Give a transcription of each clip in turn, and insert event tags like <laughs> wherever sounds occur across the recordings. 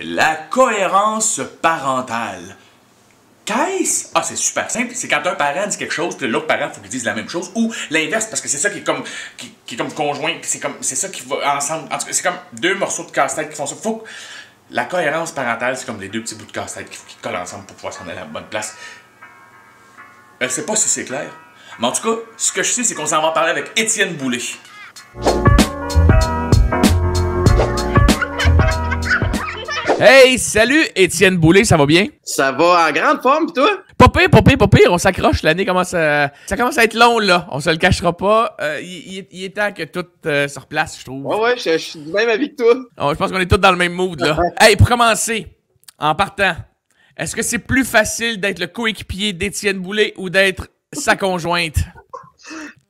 la cohérence parentale. quest Ah, c'est super simple. C'est quand un parent dit quelque chose, puis l'autre parent, il faut qu'il dise la même chose. Ou l'inverse, parce que c'est ça qui est comme, qui, est comme conjoint, puis c'est comme, c'est ça qui va ensemble. En tout cas, c'est comme deux morceaux de casse-tête qui font ça. Faut la cohérence parentale, c'est comme les deux petits bouts de casse-tête qui collent ensemble pour pouvoir s'en aller à la bonne place. Je sais pas si c'est clair. Mais en tout cas, ce que je sais, c'est qu'on s'en va parler avec Étienne Boulay. Hey, salut Étienne Boulay, ça va bien? Ça va en grande forme, pis toi? Pas pire, pas pire, pas pire. On s'accroche, l'année commence à... Ça commence à être long, là. On se le cachera pas. Euh, il est temps que tout euh, se replace, je trouve. Ouais, ouais, je suis du même avis que toi. je pense qu'on est tous dans le même mood, là. <laughs> hey, pour commencer, en partant, est-ce que c'est plus facile d'être le coéquipier d'Étienne Boulay ou d'être sa conjointe?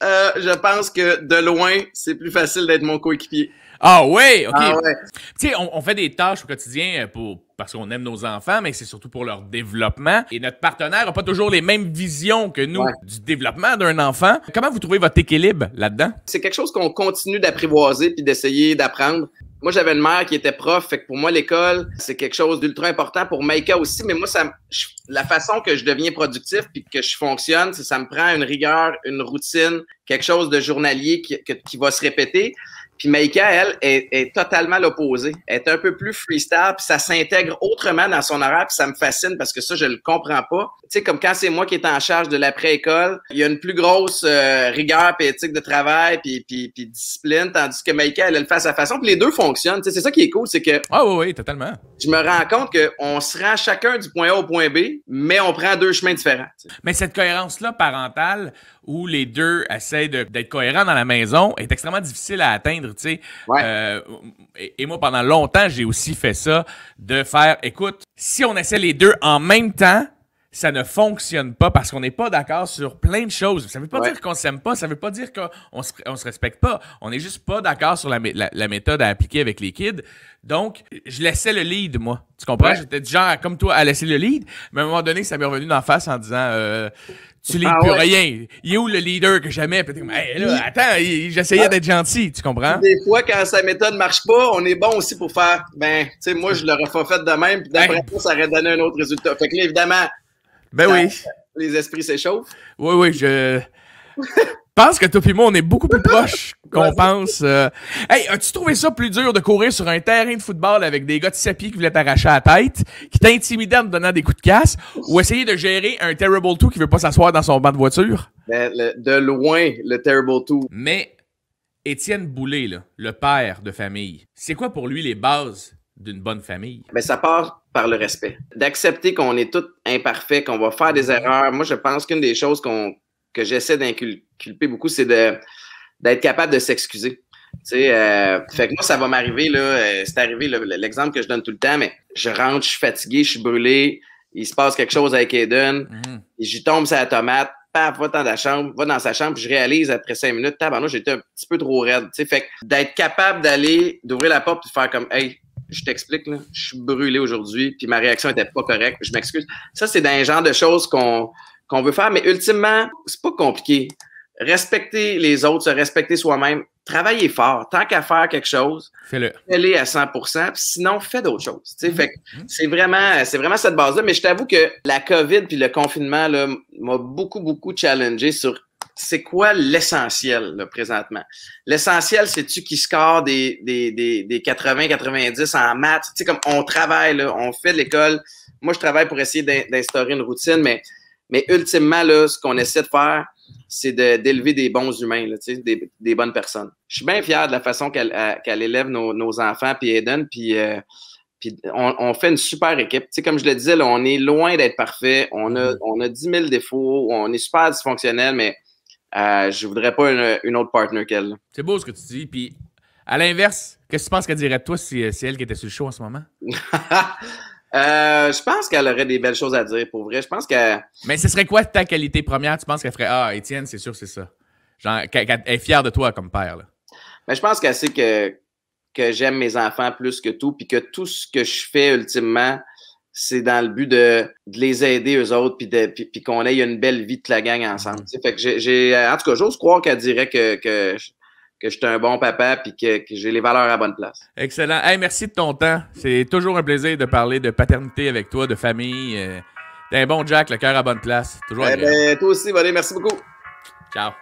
Euh, je pense que de loin, c'est plus facile d'être mon coéquipier. Ah ouais, ok. Ah tu sais, on, fait des tâches au quotidien euh, pour, parce qu'on aime nos enfants, mais c'est surtout pour leur développement. Et notre partenaire n'a pas toujours les mêmes visions que nous du développement d'un enfant. Comment vous trouvez votre équilibre là-dedans? C'est quelque chose qu'on continue d'apprivoiser puis d'essayer d'apprendre. Moi, j'avais une mère qui était prof, fait que pour moi, l'école, c'est quelque chose d'ultra important. Pour Maika aussi, mais moi, ça, la façon que je deviens productif puis que je fonctionne, c'est ça me prend une rigueur, une routine, quelque chose de journalier qui, qui va se répéter. Puis Maïka, elle, est, totalement l'opposé. Elle est un peu plus freestyle, puis ça s'intègre autrement dans son horaire, puis ça me fascine parce que ça, je le comprends pas. Tu sais, comme quand c'est moi qui est en charge de l'après-école, il y a une plus grosse euh, rigueur, puis éthique de travail, puis, puis, discipline, tandis que Maïka, elle, elle le fait à sa façon, puis les deux fonctionnent. c'est ça qui est cool, c'est que... Ah oui, oui, totalement. Je me rends compte qu'on se rend chacun du point A au point B, mais on prend deux chemins différents. Mais cette cohérence-là parentale, où les deux essayent d'être cohérents dans la maison, est extrêmement difficile à atteindre euh, et, et, moi, pendant longtemps, j'ai aussi fait ça, de faire, écoute, si on essaie les deux en même temps, ça ne fonctionne pas parce qu'on n'est pas d'accord sur plein de choses. Ça ne veut pas dire qu'on s'aime pas, ça ne veut pas dire qu'on ne se, respecte pas. On n'est juste pas d'accord sur la, méthode à appliquer avec les kids. Donc, je laissais le lead, moi. Tu comprends? J'étais du genre, comme toi, à laisser le lead. Mais à un moment donné, ça m'est revenu d'en face en disant, euh, tu lis ah plus rien. Il est où le leader que jamais attends, j'essayais ah. d'être gentil, tu comprends? Des fois, quand sa méthode marche pas, on est bon aussi pour faire, ben, tu sais, moi, je l'aurais fait de même, d'après ça, ça aurait donné un autre résultat. Fait que évidemment, ben oui. Les esprits s'échauffent. Oui, oui, je pense que toi et moi, on est beaucoup plus proches <laughs> qu'on pense. Euh. Hey, as-tu trouvé ça plus dur de courir sur un terrain de football avec des gars de sapiens qui voulaient t'arracher la tête, qui t'intimidaient en te donnant des coups de casse, ou essayer de gérer un Terrible Two qui veut pas s'asseoir dans son banc de voiture? Ben, de loin, le Terrible Two. Mais Étienne Boulay, le père de famille, c'est quoi pour lui les bases d'une bonne famille? Mais ça part par le respect. D'accepter qu'on est tous imparfaits, qu'on va faire des mm-hmm. erreurs. Moi, je pense qu'une des choses qu'on, que j'essaie d'inculper beaucoup, c'est d'être capable de s'excuser. Euh, fait que moi, ça va m'arriver, là, euh, c'est arrivé l'exemple que je donne tout le temps, mais je rentre, je suis fatigué, je suis brûlé, il se passe quelque chose avec Aiden, mm-hmm. j'y tombe sur la tomate, paf, va dans la chambre, va dans sa chambre, puis je réalise après cinq minutes, tabarnak, j'étais un petit peu trop raide. Fait d'être capable d'aller, d'ouvrir la porte et faire comme, hey, je t'explique, là, je suis brûlé aujourd'hui, puis ma réaction était pas correcte, je m'excuse. Ça, c'est d'un genre de choses qu'on, qu'on veut faire, mais ultimement, c'est pas compliqué. Respecter les autres, se respecter soi-même, travailler fort. Tant qu'à faire quelque chose, fais-le. à 100%, sinon, fais d'autres choses. Mm-hmm. Fait mm-hmm. c'est vraiment, c'est vraiment cette base-là. Mais je t'avoue que la COVID puis le confinement là, m'a beaucoup, beaucoup challengé sur c'est quoi l'essentiel présentement? L'essentiel, c'est-tu qui score des, des, des, des 80-90 en maths? Tu sais, comme on travaille, on fait de l'école. Moi, je travaille pour essayer d'instaurer une routine, mais, mais ultimement, là, ce qu'on essaie de faire, c'est d'élever des bons humains, des, des bonnes personnes. Je suis bien fier de la façon qu'elle élève nos, enfants, puis Eden, puis, euh, on, fait une super équipe. sais comme je le disais, là, on est loin d'être parfait. On a, mm. on a 10 000 défauts, on est super dysfonctionnel, mais euh, je voudrais pas une, autre partenaire qu'elle. C'est beau ce que tu dis. Puis à l'inverse, qu'est-ce que tu penses qu'elle dirait de toi si c'est euh, elle qui était sur le show en ce moment? <laughs> Euh, je pense qu'elle aurait des belles choses à dire, pour vrai. Je pense que. Mais ce serait quoi ta qualité première? Tu penses qu'elle ferait Ah, Étienne, c'est sûr, c'est ça. Genre, est fière de toi comme père. Mais ben, je pense qu'elle sait que, que j'aime mes enfants plus que tout, puis que tout ce que je fais ultimement, c'est dans le but de, les aider eux autres puis, puis, qu'on ait une belle vie de la gang ensemble. Fait que j'ai, euh, en tout cas, j'ose croire qu'elle dirait que, que, que j'étais un bon papa puis que, j'ai les valeurs à bonne place. Excellent. merci de ton temps. C'est toujours un plaisir de parler de paternité avec toi, de famille. Euh. T'es un bon Jack, le cœur à bonne place. Toujours eh ben, Toi aussi, Valé, merci beaucoup. Ciao.